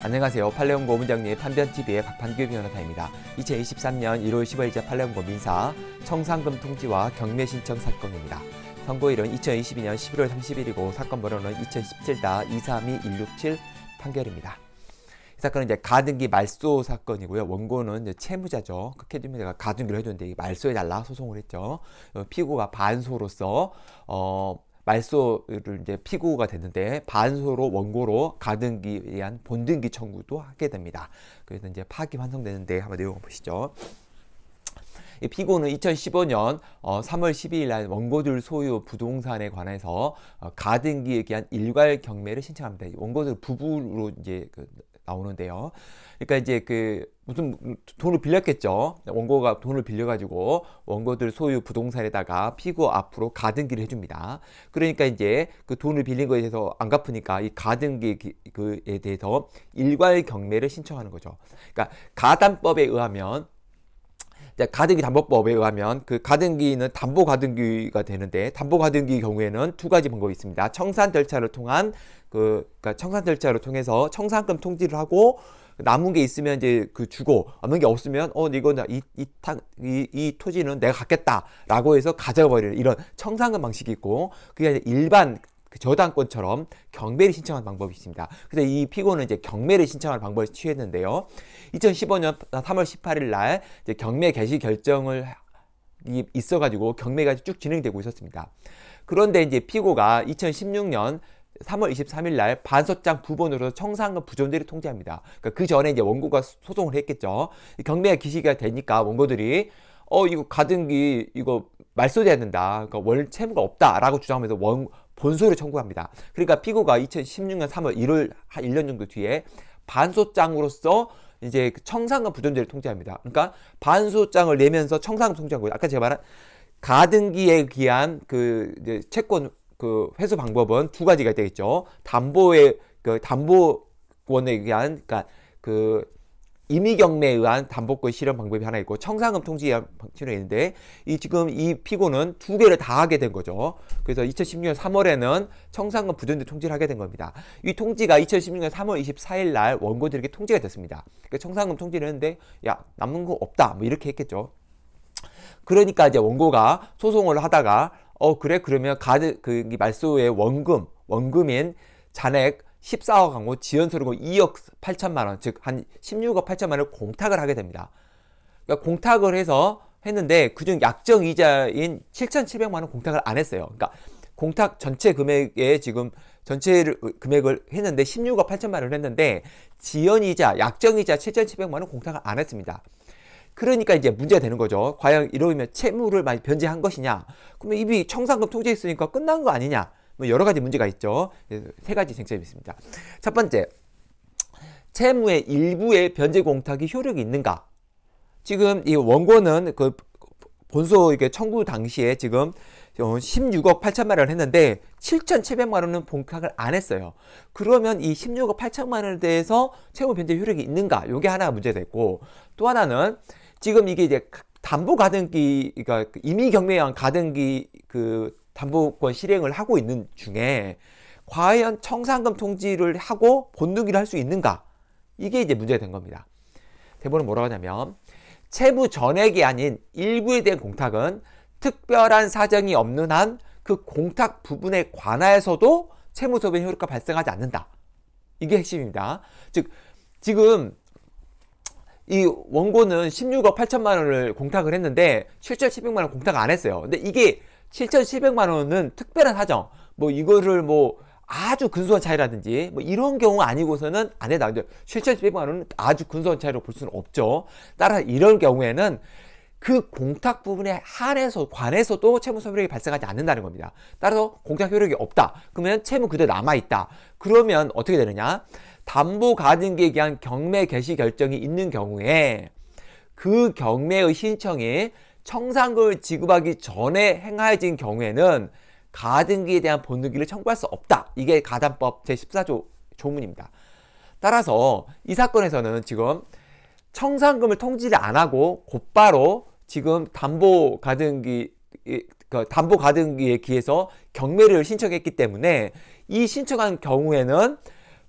안녕하세요. 팔레온고 문장리 판변TV의 박판규 변호사입니다. 2023년 1월 15일자 팔레온고 민사 청산금 통지와 경매 신청 사건입니다. 선고일은 2022년 11월 30일이고 사건 번호는 2017-232167 판결입니다. 이 사건은 이제 가등기 말소 사건이고요. 원고는 채무자죠. 그 캐디미가 가등기를 해줬는데 말소해달라 소송을 했죠. 어, 피고가 반소로서 어, 말소를 이제 피고가 됐는데 반소로 원고로 가등기에 의한 본등기 청구도 하게 됩니다. 그래서 이제 파기 환송되는데 한번 내용 을 보시죠. 이 피고는 2015년 3월 12일 날 원고들 소유 부동산에 관해서 어, 가등기에 대한 일괄 경매를 신청합니다. 원고들 부부로 이제 그 나오는데요. 그러니까 이제 그 무슨 돈을 빌렸겠죠. 원고가 돈을 빌려가지고 원고들 소유 부동산에다가 피고 앞으로 가등기를 해줍니다. 그러니까 이제 그 돈을 빌린 거에 대해서 안 갚으니까 이 가등기에 대해서 일괄 경매를 신청하는 거죠. 그러니까 가담법에 의하면 가등기 담보법에 의하면 그 가등기는 담보 가등기가 되는데 담보 가등기 경우에는 두 가지 방법이 있습니다. 청산 절차를 통한 그 그러니까 청산 절차를 통해서 청산금 통지를 하고 남은 게 있으면 이제 그 주고 남은 게 없으면 어 이거는 이이이 이, 이 토지는 내가 갖겠다라고 해서 가져버리는 이런 청산금 방식이 있고 그게 일반 그 저당권처럼 경매를 신청하는 방법이 있습니다. 그래서 이 피고는 이제 경매를 신청하 방법을 취했는데요. 2015년 3월 18일 날 이제 경매 개시 결정을 있어가지고 경매가 쭉 진행되고 있었습니다. 그런데 이제 피고가 2016년 3월 23일 날 반소장 부본으로 청산금 부존대를 통지합니다. 그러니까 그 전에 이제 원고가 소송을 했겠죠. 경매가 기시가 되니까 원고들이 어 이거 가등기 이거 말소돼야 된다. 그러니까 월 채무가 없다라고 주장하면서 원, 본소를 청구합니다. 그러니까 피고가 2016년 3월 1월 한 1년 정도 뒤에 반소장으로서 이제 그 청산과 부존재를 통제합니다. 그러니까 반소장을 내면서 청산 통제한 거예요. 아까 제가 말한 가등기에 기한 그 이제 채권 그 회수 방법은 두 가지가 되겠죠. 담보의 그 담보원에 의한 그러니까 그 임의경매에 의한 담보권 실현 방법이 하나 있고 청산금 통지의 방침이 있는데 이 지금 이 피고는 두 개를 다 하게 된 거죠. 그래서 2016년 3월에는 청산금 부전재 통지를 하게 된 겁니다. 이 통지가 2016년 3월 24일 날 원고들에게 통지가 됐습니다. 그러니까 청산금 통지를 했는데 야 남는 거 없다 뭐 이렇게 했겠죠. 그러니까 이제 원고가 소송을 하다가 어 그래 그러면 가드 그 말소의 원금 원금인 잔액 14억 광고 지연소득은 2억 8천만 원, 즉 한 16억 8천만 원을 공탁을 하게 됩니다. 그러니까 공탁을 해서 했는데 그중 약정 이자인 7,700만 원 공탁을 안 했어요. 그러니까 공탁 전체 금액에 지금 전체 금액을 했는데 16억 8천만 원을 했는데 지연이자, 약정이자 7,700만 원 공탁을 안 했습니다. 그러니까 이제 문제가 되는 거죠. 과연 이러면 채무를 많이 변제한 것이냐? 그러면 이미 청산금 통제했으니까 끝난 거 아니냐? 뭐 여러 가지 문제가 있죠. 예, 세 가지 쟁점이 있습니다. 첫 번째, 채무의 일부의 변제 공탁이 효력이 있는가? 지금 이 원고는 그 본소 이게 청구 당시에 지금 16억 어, 8천만 원을 했는데 7,700만 원은 본탁을 안 했어요. 그러면 이 16억 8천만 원에 대해서 채무 변제 효력이 있는가? 요게 하나 가 문제가 있고 또 하나는 지금 이게 이제 담보 가등기 그러 그러니까 그 임의 경매한 가등기 그 담보권 실행을 하고 있는 중에 과연 청산금 통지를 하고 본등기를 할 수 있는가? 이게 이제 문제가 된 겁니다. 대본은 뭐라고 하냐면 채무 전액이 아닌 일부에 대한 공탁은 특별한 사정이 없는 한 그 공탁 부분에 관하여서도 채무소변 효력과 발생하지 않는다. 이게 핵심입니다. 즉 지금 이 원고는 16억 8천만 원을 공탁을 했는데 실제 0 0만원 공탁 안 했어요. 근데 이게 7,700만 원은 특별한 사정. 뭐 이거를 뭐 아주 근소한 차이라든지 뭐 이런 경우 아니고서는 안 된다. 근데 7,700만 원은 아주 근소한 차이로 볼 수는 없죠. 따라 서 이런 경우에는 그 공탁 부분에 한해서 관해서도 채무 소멸이 발생하지 않는다는 겁니다. 따라서 공탁 효력이 없다. 그러면 채무 그대로 남아 있다. 그러면 어떻게 되느냐? 담보 가등기에 대한 경매 개시 결정이 있는 경우에 그 경매의 신청이 청산금을 지급하기 전에 행하여진 경우에는 가등기에 대한 본등기를 청구할 수 없다. 이게 가담법 제14조 조문입니다. 따라서 이 사건에서는 지금 청산금을 통지를 안 하고 곧바로 지금 담보 가등기 그 담보 가등기에 기해서 경매를 신청했기 때문에 이 신청한 경우에는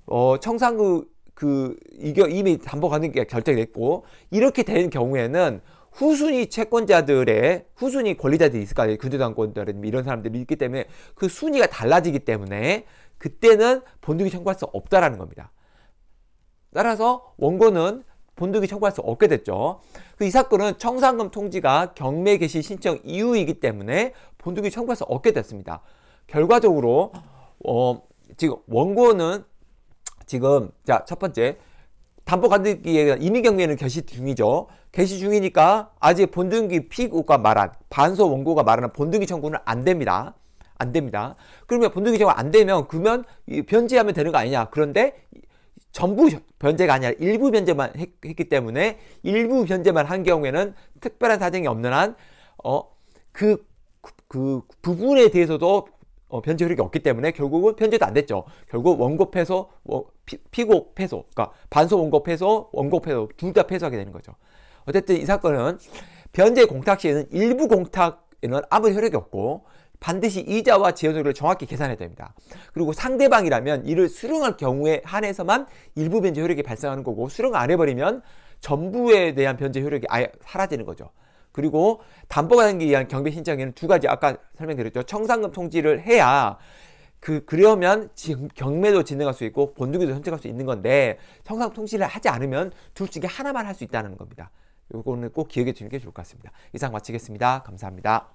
어, 청산금 그 이게 이미 담보 가등기가 결정됐고 이렇게 된 경우에는 후순위 채권자들의 후순위 권리자들이 있을 거 아니에요. 근저당권자라 이런 사람들이 있기 때문에 그 순위가 달라지기 때문에 그때는 본득이 청구할 수 없다라는 겁니다. 따라서 원고는 본득이 청구할 수 없게 됐죠. 그 이 사건은 청산금 통지가 경매 개시 신청 이후이기 때문에 본득이 청구할 수 없게 됐습니다. 결과적으로 어, 지금 원고는 지금 자첫 번째 담보 가득기에 이미 경매는 개시 중이죠. 개시 중이니까 아직 본등기 피고가 말한 반소 원고가 말하는 본등기 청구는 안 됩니다. 안 됩니다. 그러면 본등기 청구 안 되면 그러면 변제하면 되는 거 아니냐. 그런데 전부 변제가 아니라 일부 변제만 했, 기 때문에 일부 변제만 한 경우에는 특별한 사정이 없는 한어 그그 그 부분에 대해서도 어, 변제 효력이 없기 때문에 결국은 변제도 안 됐죠. 결국 원고 패소, 어, 피, 고 패소, 그러니까 반소 원고 패소, 원고 패소 둘 다 패소하게 되는 거죠. 어쨌든 이 사건은 변제 공탁 시에는 일부 공탁에는 아무 효력이 없고 반드시 이자와 지연율을 정확히 계산해야 됩니다. 그리고 상대방이라면 이를 수령할 경우에 한해서만 일부 변제 효력이 발생하는 거고 수령 안 해버리면 전부에 대한 변제 효력이 아예 사라지는 거죠. 그리고 담보가 생기 위한 경비 신청에는 두 가지 아까 설명드렸죠. 청산금 통지를 해야 그 그러면 지금 경매도 진행할 수 있고 본등기도 선택할 수 있는 건데 청산 금 통지를 하지 않으면 둘 중에 하나만 할 수 있다는 겁니다. 요거는 꼭 기억해 주는 게 좋을 것 같습니다. 이상 마치겠습니다. 감사합니다.